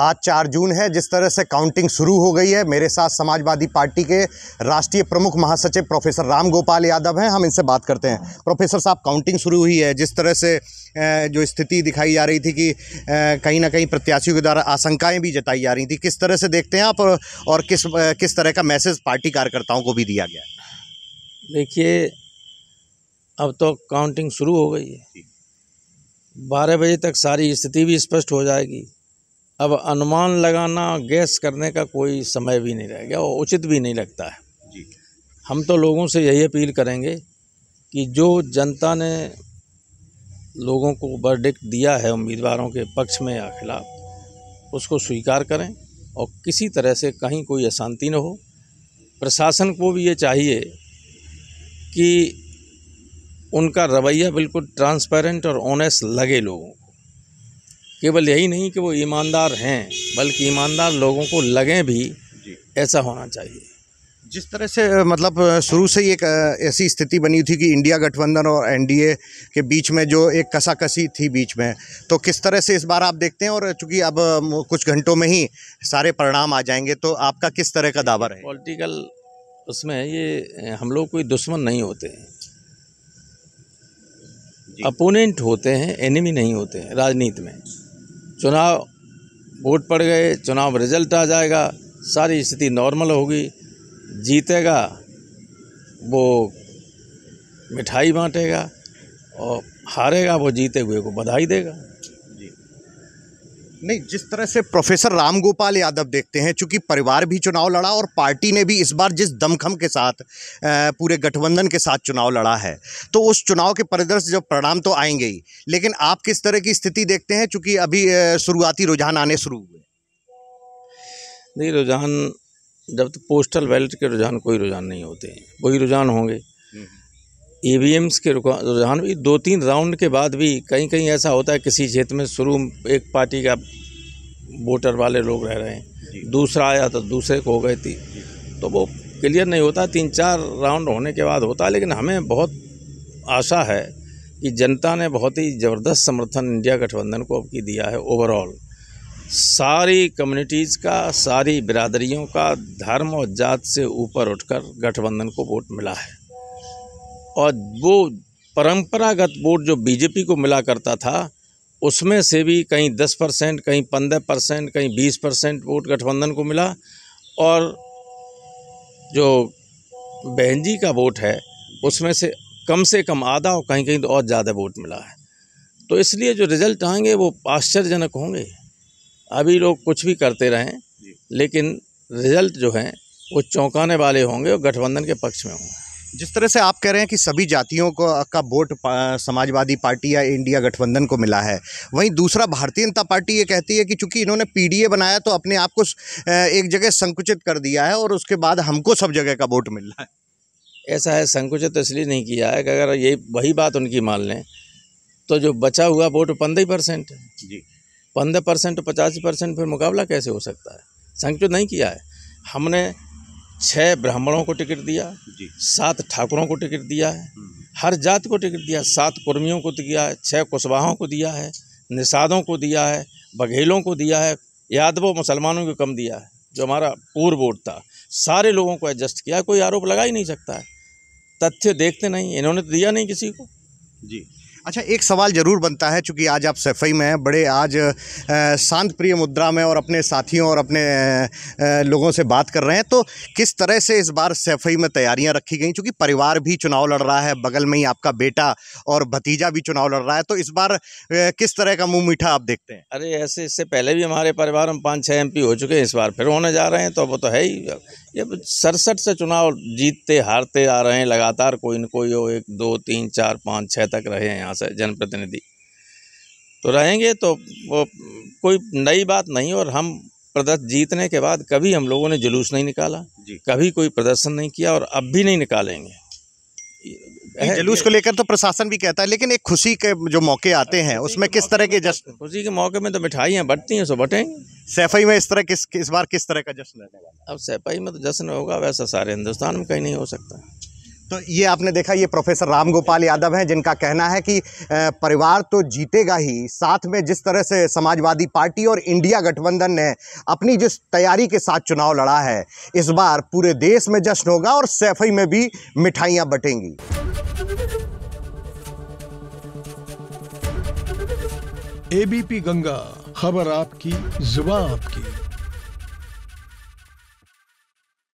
आज चार जून है जिस तरह से काउंटिंग शुरू हो गई है मेरे साथ समाजवादी पार्टी के राष्ट्रीय प्रमुख महासचिव प्रोफेसर राम गोपाल यादव हैं हम इनसे बात करते हैं प्रोफेसर साहब काउंटिंग शुरू हुई है जिस तरह से जो स्थिति दिखाई जा रही थी कि कहीं ना कहीं प्रत्याशियों के द्वारा आशंकाएं भी जताई जा रही थी किस तरह से देखते हैं आप और किस किस तरह का मैसेज पार्टी कार्यकर्ताओं को भी दिया गया देखिए अब तो काउंटिंग शुरू हो गई है बारह बजे तक सारी स्थिति भी स्पष्ट हो जाएगी अब अनुमान लगाना गैस करने का कोई समय भी नहीं रह गया और उचित भी नहीं लगता है हम तो लोगों से यही अपील करेंगे कि जो जनता ने लोगों को वर्डिक्ट दिया है उम्मीदवारों के पक्ष में या खिलाफ उसको स्वीकार करें और किसी तरह से कहीं कोई अशांति न हो प्रशासन को भी ये चाहिए कि उनका रवैया बिल्कुल ट्रांसपेरेंट और ऑनेस्ट लगे लोगों को केवल यही नहीं कि वो ईमानदार हैं बल्कि ईमानदार लोगों को लगें भी ऐसा होना चाहिए जिस तरह से मतलब शुरू से ही एक ऐसी स्थिति बनी थी कि इंडिया गठबंधन और एनडीए के बीच में जो एक कसाकसी थी बीच में तो किस तरह से इस बार आप देखते हैं और चूंकि अब कुछ घंटों में ही सारे परिणाम आ जाएंगे तो आपका किस तरह का दावा रहे पॉलिटिकल उसमें ये हम लोग कोई दुश्मन नहीं होते अपोनेंट होते हैं एनिमी नहीं होते राजनीति में चुनाव वोट पड़ गए चुनाव रिजल्ट आ जाएगा सारी स्थिति नॉर्मल होगी जीतेगा वो मिठाई बांटेगा और हारेगा वो जीते हुए को बधाई देगा नहीं जिस तरह से प्रोफेसर रामगोपाल यादव देखते हैं चूंकि परिवार भी चुनाव लड़ा और पार्टी ने भी इस बार जिस दमखम के साथ पूरे गठबंधन के साथ चुनाव लड़ा है तो उस चुनाव के परिदृश्य जब परिणाम तो आएंगे ही लेकिन आप किस तरह की स्थिति देखते हैं चूंकि अभी शुरुआती रुझान आने शुरू हुए नहीं रुझान जब तो पोस्टल बैलेट के रुझान कोई रुझान नहीं होते वही रुझान होंगे ई e के रुझान भी दो तीन राउंड के बाद भी कहीं कहीं ऐसा होता है किसी क्षेत्र में शुरू एक पार्टी का वोटर वाले लोग रह रहे हैं दूसरा आया तो दूसरे को हो गई थी तो वो क्लियर नहीं होता तीन चार राउंड होने के बाद होता है लेकिन हमें बहुत आशा है कि जनता ने बहुत ही ज़बरदस्त समर्थन इंडिया गठबंधन को अब की दिया है ओवरऑल सारी कम्युनिटीज़ का सारी बिरादरियों का धर्म और जात से ऊपर उठकर गठबंधन को वोट मिला है और वो परंपरागत वोट जो बीजेपी को मिला करता था उसमें से भी कहीं दस परसेंट कहीं पंद्रह परसेंट कहीं बीस परसेंट वोट गठबंधन को मिला और जो बहन जी का वोट है उसमें से कम से कम आधा और कहीं कहीं तो और ज़्यादा वोट मिला है तो इसलिए जो रिज़ल्ट आएंगे वो आश्चर्यजनक होंगे अभी लोग कुछ भी करते रहें लेकिन रिज़ल्ट जो हैं वो चौंकाने वाले होंगे और गठबंधन के पक्ष में होंगे जिस तरह से आप कह रहे हैं कि सभी जातियों को का वोट समाजवादी पार्टी या इंडिया गठबंधन को मिला है वहीं दूसरा भारतीय जनता पार्टी ये कहती है कि चूंकि इन्होंने पीडीए बनाया तो अपने आप को एक जगह संकुचित कर दिया है और उसके बाद हमको सब जगह का वोट मिल रहा है ऐसा है संकुचित तो इसलिए नहीं किया है कि अगर यही वही बात उनकी मान लें तो जो बचा हुआ वोट पंद्रह परसेंट जी पंद्रह परसेंट पचासी परसेंट फिर मुकाबला कैसे हो सकता है संकुचित नहीं किया है हमने छः ब्राह्मणों को टिकट दिया सात ठाकुरों को टिकट दिया है हम्म। हर जात को टिकट दिया सात कुर्मियों को दिया है छः कुशवाहों को दिया है निषादों को दिया है बघेलों को दिया है यादवों मुसलमानों को कम दिया है जो हमारा पूर्व वोट था सारे लोगों को एडजस्ट किया कोई आरोप लगा ही नहीं सकता है तथ्य देखते नहीं इन्होंने तो दिया नहीं किसी को जी अच्छा एक सवाल ज़रूर बनता है चूँकि आज आप सफाई में हैं बड़े आज शांत प्रिय मुद्रा में और अपने साथियों और अपने लोगों से बात कर रहे हैं तो किस तरह से इस बार सफाई में तैयारियां रखी गई चूँकि परिवार भी चुनाव लड़ रहा है बगल में ही आपका बेटा और भतीजा भी चुनाव लड़ रहा है तो इस बार किस तरह का मुँह मीठा आप देखते हैं अरे ऐसे इससे पहले भी हमारे परिवार में पाँच छः एम हो चुके हैं इस बार फिर होने जा रहे हैं तो वो तो है ही ये सड़सठ से चुनाव जीतते हारते आ रहे हैं लगातार कोई न कोई एक दो तीन चार पाँच छः तक रहे हैं यहाँ वहाँ से जनप्रतिनिधि तो रहेंगे तो वो कोई नई बात नहीं और हम प्रदर्शन जीतने के बाद कभी हम लोगों ने जुलूस नहीं निकाला कभी कोई प्रदर्शन नहीं किया और अब भी नहीं निकालेंगे जुलूस को लेकर तो प्रशासन भी कहता है लेकिन एक खुशी के जो मौके आते हैं उसमें किस तरह के तो- जश्न खुशी के मौके में तो मिठाइयाँ बटती हैं सो बटें सैफई में इस तरह किस इस बार किस तरह का जश्न रहने वाला अब सैफई में तो जश्न होगा वैसा सारे हिंदुस्तान में कहीं नहीं हो सकता तो ये आपने देखा ये प्रोफेसर राम गोपाल यादव हैं जिनका कहना है कि परिवार तो जीतेगा ही साथ में जिस तरह से समाजवादी पार्टी और इंडिया गठबंधन ने अपनी जिस तैयारी के साथ चुनाव लड़ा है इस बार पूरे देश में जश्न होगा और सैफई में भी मिठाइयाँ बटेंगी एबीपी गंगा खबर आपकी जुबा आपकी